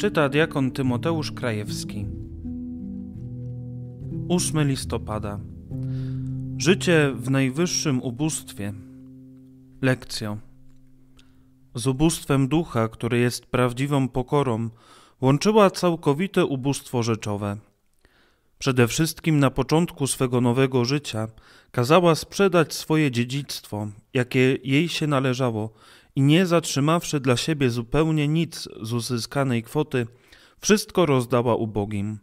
Czyta diakon Tymoteusz Krajewski. 8 listopada. Życie w najwyższym ubóstwie. Lekcja. Z ubóstwem ducha, który jest prawdziwą pokorą, łączyła całkowite ubóstwo rzeczowe. Przede wszystkim na początku swego nowego życia kazała sprzedać swoje dziedzictwo, jakie jej się należało, i nie zatrzymawszy dla siebie zupełnie nic z uzyskanej kwoty, wszystko rozdała ubogim.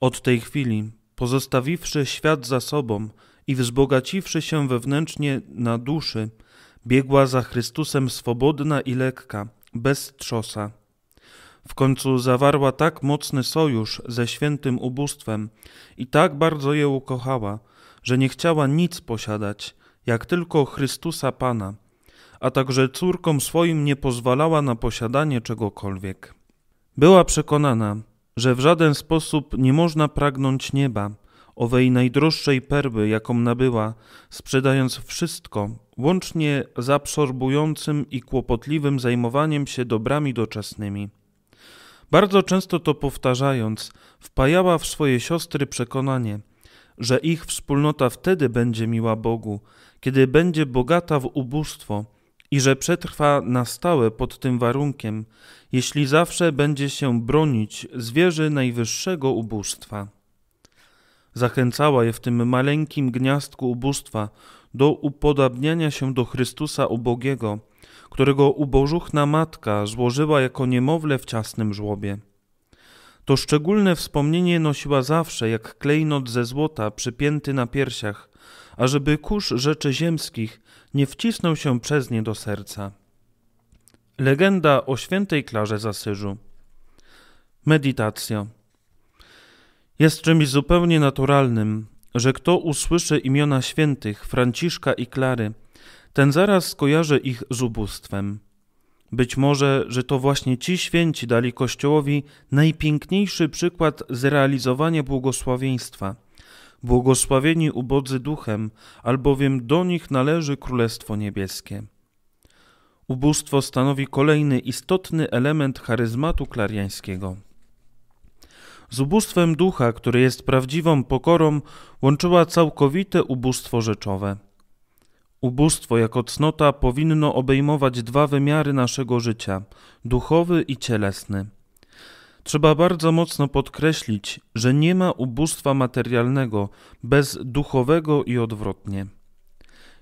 Od tej chwili, pozostawiwszy świat za sobą i wzbogaciwszy się wewnętrznie na duszy, biegła za Chrystusem swobodna i lekka, bez trzosa. W końcu zawarła tak mocny sojusz ze świętym ubóstwem i tak bardzo je ukochała, że nie chciała nic posiadać, jak tylko Chrystusa Pana – a także córkom swoim nie pozwalała na posiadanie czegokolwiek. Była przekonana, że w żaden sposób nie można pragnąć nieba, owej najdroższej perły, jaką nabyła, sprzedając wszystko, łącznie z absorbującym i kłopotliwym zajmowaniem się dobrami doczesnymi. Bardzo często to powtarzając, wpajała w swoje siostry przekonanie, że ich wspólnota wtedy będzie miła Bogu, kiedy będzie bogata w ubóstwo i że przetrwa na stałe pod tym warunkiem, jeśli zawsze będzie się bronić zwierzy najwyższego ubóstwa. Zachęcała je w tym maleńkim gniazdku ubóstwa do upodabniania się do Chrystusa ubogiego, którego ubożuchna matka złożyła jako niemowlę w ciasnym żłobie. To szczególne wspomnienie nosiła zawsze jak klejnot ze złota przypięty na piersiach, ażeby kurz rzeczy ziemskich nie wcisnął się przez nie do serca. Legenda o świętej Klarze z Asyżu. Meditacja. Jest czymś zupełnie naturalnym, że kto usłyszy imiona świętych Franciszka i Klary, ten zaraz skojarzy ich z ubóstwem. Być może, że to właśnie ci święci dali Kościołowi najpiękniejszy przykład zrealizowania błogosławieństwa – Błogosławieni ubodzy duchem, albowiem do nich należy Królestwo Niebieskie. Ubóstwo stanowi kolejny istotny element charyzmatu klariańskiego. Z ubóstwem ducha, które jest prawdziwą pokorą, łączyła całkowite ubóstwo rzeczowe. Ubóstwo jako cnota powinno obejmować dwa wymiary naszego życia duchowy i cielesny. Trzeba bardzo mocno podkreślić, że nie ma ubóstwa materialnego bez duchowego i odwrotnie.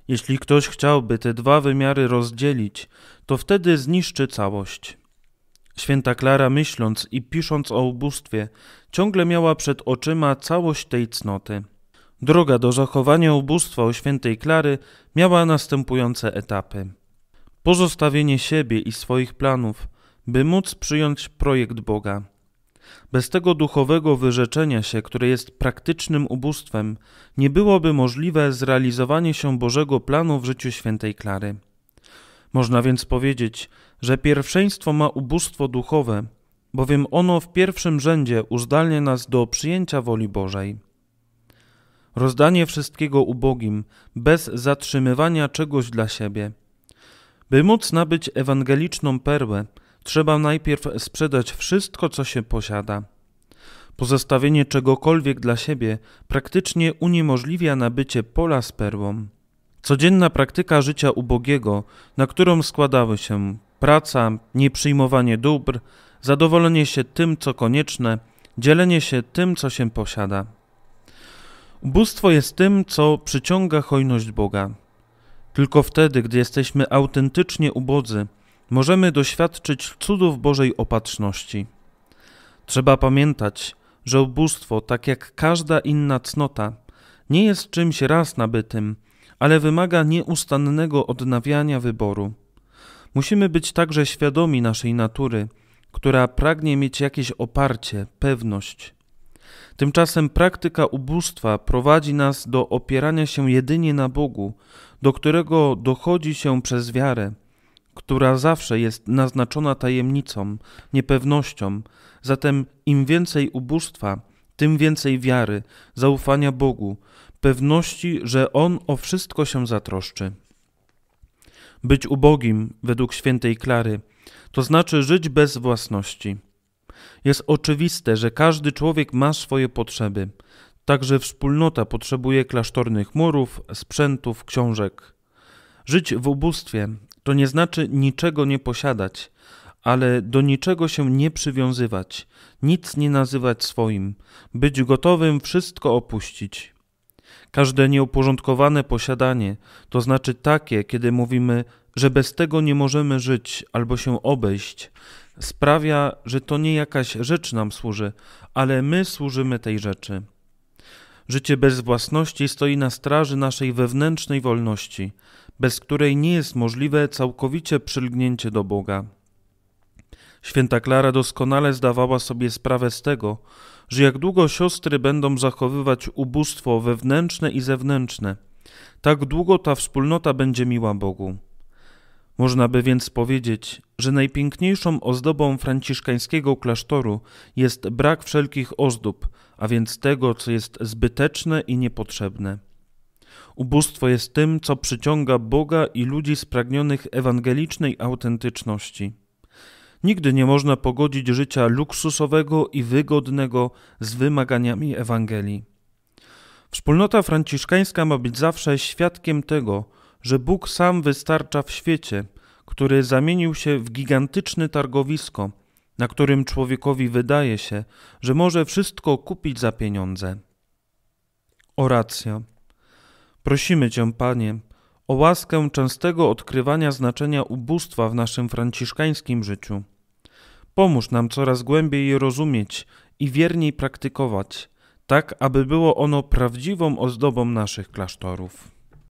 Jeśli ktoś chciałby te dwa wymiary rozdzielić, to wtedy zniszczy całość. Święta Klara, myśląc i pisząc o ubóstwie, ciągle miała przed oczyma całość tej cnoty. Droga do zachowania ubóstwa u świętej Klary miała następujące etapy: pozostawienie siebie i swoich planów by móc przyjąć projekt Boga. Bez tego duchowego wyrzeczenia się, które jest praktycznym ubóstwem, nie byłoby możliwe zrealizowanie się Bożego planu w życiu świętej Klary. Można więc powiedzieć, że pierwszeństwo ma ubóstwo duchowe, bowiem ono w pierwszym rzędzie uzdalnia nas do przyjęcia woli Bożej. Rozdanie wszystkiego ubogim, bez zatrzymywania czegoś dla siebie. By móc nabyć ewangeliczną perłę, Trzeba najpierw sprzedać wszystko, co się posiada. Pozostawienie czegokolwiek dla siebie praktycznie uniemożliwia nabycie pola z perłą. Codzienna praktyka życia ubogiego, na którą składały się praca, nieprzyjmowanie dóbr, zadowolenie się tym, co konieczne, dzielenie się tym, co się posiada. Ubóstwo jest tym, co przyciąga hojność Boga. Tylko wtedy, gdy jesteśmy autentycznie ubodzy, możemy doświadczyć cudów Bożej opatrzności. Trzeba pamiętać, że ubóstwo, tak jak każda inna cnota, nie jest czymś raz nabytym, ale wymaga nieustannego odnawiania wyboru. Musimy być także świadomi naszej natury, która pragnie mieć jakieś oparcie, pewność. Tymczasem praktyka ubóstwa prowadzi nas do opierania się jedynie na Bogu, do którego dochodzi się przez wiarę która zawsze jest naznaczona tajemnicą, niepewnością. Zatem im więcej ubóstwa, tym więcej wiary, zaufania Bogu, pewności, że On o wszystko się zatroszczy. Być ubogim, według świętej Klary, to znaczy żyć bez własności. Jest oczywiste, że każdy człowiek ma swoje potrzeby. Także wspólnota potrzebuje klasztornych murów, sprzętów, książek. Żyć w ubóstwie to nie znaczy niczego nie posiadać, ale do niczego się nie przywiązywać, nic nie nazywać swoim, być gotowym wszystko opuścić. Każde nieuporządkowane posiadanie, to znaczy takie, kiedy mówimy, że bez tego nie możemy żyć albo się obejść, sprawia, że to nie jakaś rzecz nam służy, ale my służymy tej rzeczy. Życie bez własności stoi na straży naszej wewnętrznej wolności, bez której nie jest możliwe całkowicie przylgnięcie do Boga. Święta Klara doskonale zdawała sobie sprawę z tego, że jak długo siostry będą zachowywać ubóstwo wewnętrzne i zewnętrzne, tak długo ta wspólnota będzie miła Bogu. Można by więc powiedzieć, że najpiękniejszą ozdobą franciszkańskiego klasztoru jest brak wszelkich ozdób, a więc tego, co jest zbyteczne i niepotrzebne. Ubóstwo jest tym, co przyciąga Boga i ludzi spragnionych ewangelicznej autentyczności. Nigdy nie można pogodzić życia luksusowego i wygodnego z wymaganiami Ewangelii. Wspólnota franciszkańska ma być zawsze świadkiem tego, że Bóg sam wystarcza w świecie, który zamienił się w gigantyczne targowisko, na którym człowiekowi wydaje się, że może wszystko kupić za pieniądze. Oracja. Prosimy Cię, Panie, o łaskę częstego odkrywania znaczenia ubóstwa w naszym franciszkańskim życiu. Pomóż nam coraz głębiej je rozumieć i wierniej praktykować, tak aby było ono prawdziwą ozdobą naszych klasztorów.